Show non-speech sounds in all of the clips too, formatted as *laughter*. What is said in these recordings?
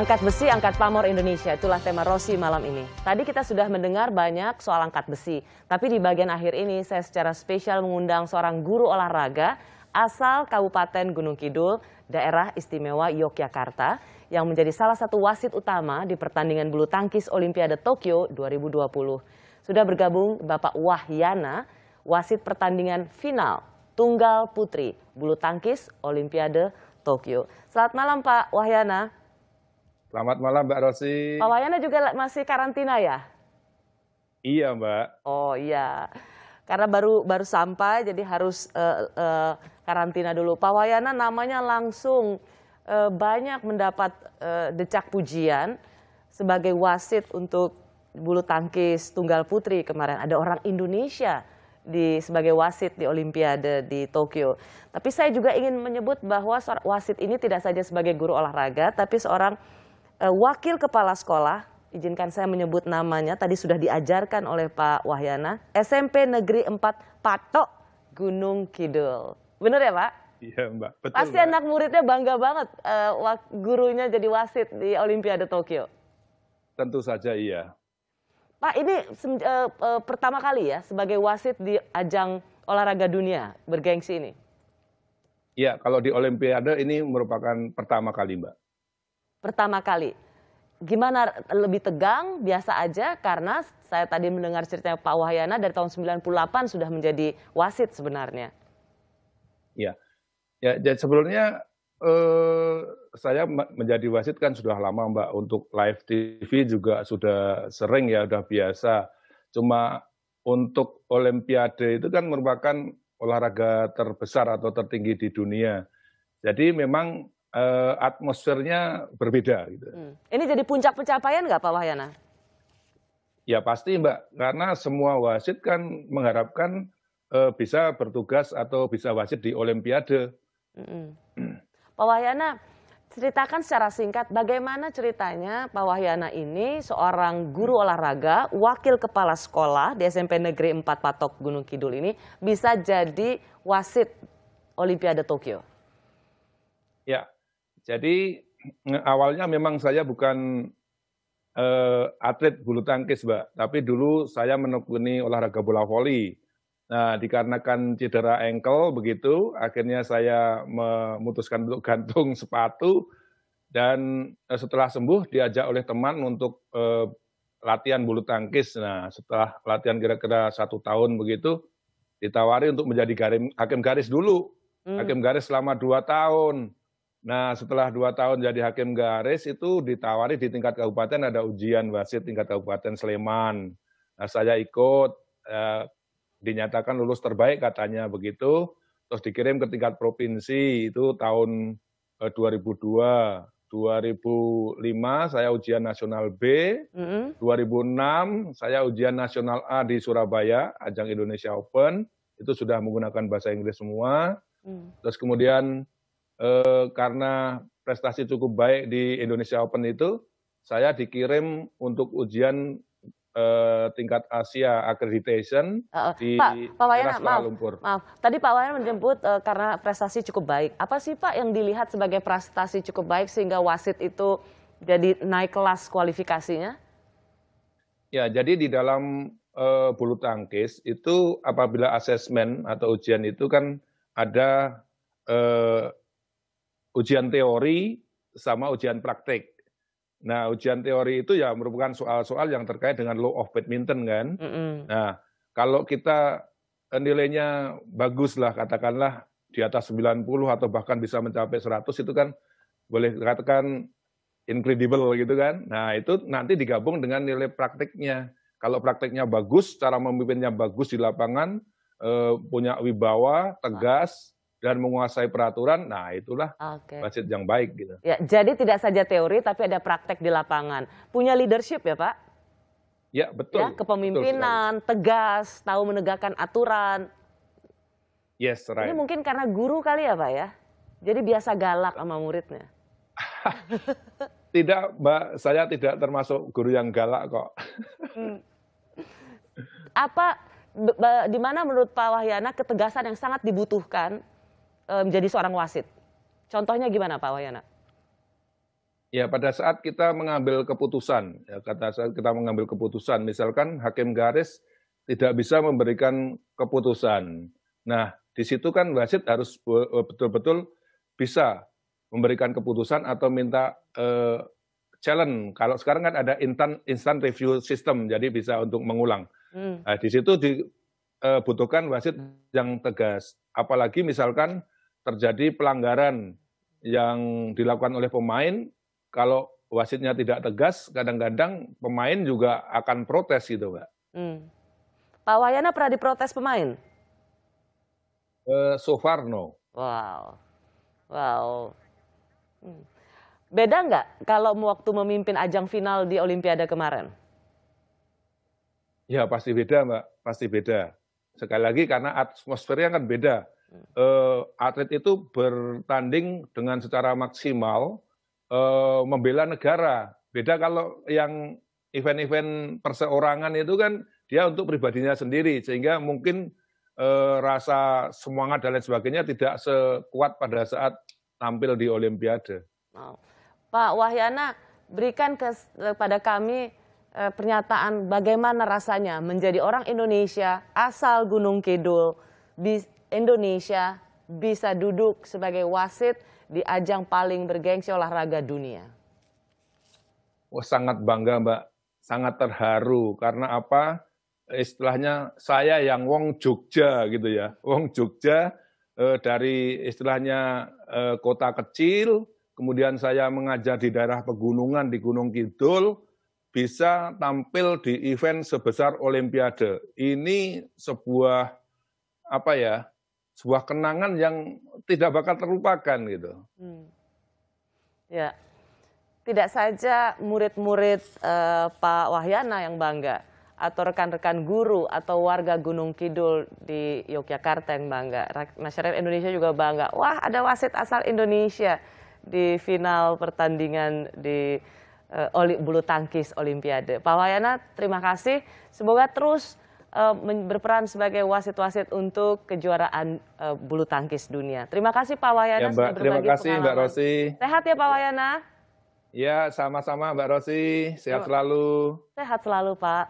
Angkat besi, angkat pamor Indonesia, itulah tema Rosi malam ini. Tadi kita sudah mendengar banyak soal angkat besi, tapi di bagian akhir ini saya secara spesial mengundang seorang guru olahraga asal Kabupaten Gunung Kidul, daerah istimewa Yogyakarta, yang menjadi salah satu wasit utama di pertandingan bulu tangkis Olimpiade Tokyo 2020. Sudah bergabung Bapak Wahyana, wasit pertandingan final Tunggal Putri Bulu Tangkis Olimpiade Tokyo. Selamat malam Pak Wahyana. Selamat malam Mbak Rosi. Pak Wayana juga masih karantina ya? Iya Mbak. Oh iya. Karena baru baru sampai jadi harus uh, uh, karantina dulu. Pak Wayana namanya langsung uh, banyak mendapat uh, decak pujian sebagai wasit untuk bulu tangkis tunggal putri kemarin. Ada orang Indonesia di sebagai wasit di Olimpiade di Tokyo. Tapi saya juga ingin menyebut bahwa wasit ini tidak saja sebagai guru olahraga, tapi seorang Eh, wakil kepala sekolah, izinkan saya menyebut namanya, tadi sudah diajarkan oleh Pak Wahyana, SMP Negeri 4 Patok Gunung Kidul. Benar ya Pak? Iya Mbak, betul Pasti Mbak. anak muridnya bangga banget uh, gurunya jadi wasit di Olimpiade Tokyo. Tentu saja iya. Pak ini uh, uh, pertama kali ya sebagai wasit di ajang olahraga dunia bergengsi ini? Iya, kalau di Olimpiade ini merupakan pertama kali Mbak pertama kali? Gimana lebih tegang, biasa aja karena saya tadi mendengar ceritanya Pak Wahyana dari tahun 98 sudah menjadi wasit sebenarnya. Ya, ya jadi sebelumnya eh, saya menjadi wasit kan sudah lama Mbak untuk live TV juga sudah sering ya, sudah biasa. Cuma untuk Olimpiade itu kan merupakan olahraga terbesar atau tertinggi di dunia. Jadi memang uh, atmosfernya berbeda. Gitu. Hmm. Ini jadi puncak pencapaian nggak Pak Wahyana? Ya pasti Mbak, karena semua wasit kan mengharapkan uh, bisa bertugas atau bisa wasit di Olimpiade. Hmm. Hmm. Pak Wahyana, ceritakan secara singkat bagaimana ceritanya Pak Wahyana ini seorang guru olahraga, wakil kepala sekolah di SMP Negeri 4 Patok Gunung Kidul ini bisa jadi wasit Olimpiade Tokyo. Ya, jadi awalnya memang saya bukan uh, atlet bulu tangkis, Mbak, tapi dulu saya menekuni olahraga bola voli. Nah, dikarenakan cedera engkel begitu, akhirnya saya memutuskan untuk gantung sepatu dan eh, setelah sembuh diajak oleh teman untuk eh, latihan bulu tangkis. Nah, setelah latihan kira-kira satu tahun begitu, ditawari untuk menjadi garim, hakim garis dulu. Hmm. Hakim garis selama dua tahun. Nah, setelah dua tahun jadi hakim garis itu ditawari di tingkat kabupaten ada ujian wasit tingkat kabupaten Sleman. Nah, saya ikut, eh, dinyatakan lulus terbaik katanya begitu, terus dikirim ke tingkat provinsi itu tahun eh, 2002. 2005 saya ujian nasional B, mm -hmm. 2006 saya ujian nasional A di Surabaya, ajang Indonesia Open, itu sudah menggunakan bahasa Inggris semua. Mm. Terus kemudian Eh, karena prestasi cukup baik di Indonesia Open itu, saya dikirim untuk ujian eh, tingkat Asia accreditation di Pak, Pak maaf, Lumpur. Maaf, tadi Pak Wayan menjemput eh, karena prestasi cukup baik. Apa sih Pak yang dilihat sebagai prestasi cukup baik sehingga wasit itu jadi naik kelas kualifikasinya? Ya, jadi di dalam uh, bulu tangkis itu apabila asesmen atau ujian itu kan ada uh, ujian teori sama ujian praktek. Nah, ujian teori itu ya merupakan soal-soal yang terkait dengan law of badminton kan. Mm -hmm. Nah, kalau kita nilainya bagus lah katakanlah di atas 90 atau bahkan bisa mencapai 100 itu kan boleh dikatakan incredible gitu kan. Nah, itu nanti digabung dengan nilai prakteknya. Kalau prakteknya bagus, cara memimpinnya bagus di lapangan, eh, punya wibawa, tegas, dan menguasai peraturan, nah itulah okay. yang baik gitu. Ya, jadi tidak saja teori tapi ada praktek di lapangan. Punya leadership ya Pak? Ya betul. Ya, kepemimpinan, betul tegas, tahu menegakkan aturan. Yes, right. Ini mungkin karena guru kali ya Pak ya? Jadi biasa galak sama muridnya. *laughs* tidak Mbak, saya tidak termasuk guru yang galak kok. Hmm. Apa, di mana menurut Pak Wahyana ketegasan yang sangat dibutuhkan Eh, menjadi seorang wasit? Contohnya gimana Pak Wayana? Ya pada saat kita mengambil keputusan, ya, kata saat kita mengambil keputusan, misalkan hakim garis tidak bisa memberikan keputusan. Nah di situ kan wasit harus e, betul-betul bisa memberikan keputusan atau minta eh, challenge. Kalau sekarang kan ada instant instant review system, jadi bisa untuk mengulang. Hmm. Nah, di situ dibutuhkan e, wasit yang tegas. Apalagi misalkan terjadi pelanggaran yang dilakukan oleh pemain, kalau wasitnya tidak tegas, kadang-kadang pemain juga akan protes gitu, Mbak. Hmm. Pak Wayana pernah diprotes pemain? Uh, so far, no. Wow. Wow. Hmm. Beda nggak kalau waktu memimpin ajang final di Olimpiade kemarin? Ya, pasti beda, Mbak. Pasti beda. Sekali lagi karena atmosfernya kan beda. Eh, atlet itu bertanding dengan secara maksimal eh, membela negara. Beda kalau yang event-event perseorangan itu kan dia untuk pribadinya sendiri sehingga mungkin eh, rasa semangat dan lain sebagainya tidak sekuat pada saat tampil di Olimpiade. Wow. Pak Wahyana, berikan kepada kami pernyataan bagaimana rasanya menjadi orang Indonesia asal Gunung Kidul Indonesia bisa duduk sebagai wasit di ajang paling bergengsi olahraga dunia? Wah, sangat bangga Mbak, sangat terharu karena apa? Istilahnya saya yang wong Jogja gitu ya, wong Jogja eh, dari istilahnya eh, kota kecil, kemudian saya mengajar di daerah pegunungan di Gunung Kidul, bisa tampil di event sebesar Olimpiade. Ini sebuah apa ya sebuah kenangan yang tidak bakal terlupakan gitu. Hmm. Ya, tidak saja murid-murid eh, Pak Wahyana yang bangga, atau rekan-rekan guru atau warga Gunung Kidul di Yogyakarta yang bangga. Masyarakat Indonesia juga bangga. Wah, ada wasit asal Indonesia di final pertandingan di uh, eh, bulu tangkis Olimpiade. Pak Wahyana, terima kasih. Semoga terus uh, berperan sebagai wasit-wasit untuk kejuaraan uh, bulu tangkis dunia. Terima kasih Pak Wayana ya, Terima kasih pengalaman. Mbak Rosi. Sehat ya Pak Wayana? Ya, sama-sama Mbak Rosi. Sehat oh. selalu. Sehat selalu Pak.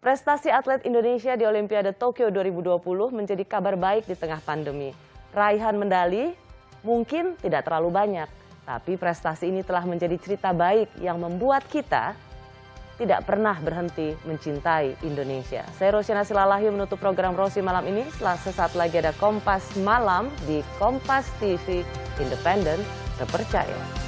Prestasi atlet Indonesia di Olimpiade Tokyo 2020 menjadi kabar baik di tengah pandemi. Raihan medali mungkin tidak terlalu banyak, tapi prestasi ini telah menjadi cerita baik yang membuat kita tidak pernah berhenti mencintai Indonesia. Saya Rosyana Silalahi menutup program Rosi malam ini. Setelah sesaat lagi ada Kompas Malam di Kompas TV, independen, terpercaya.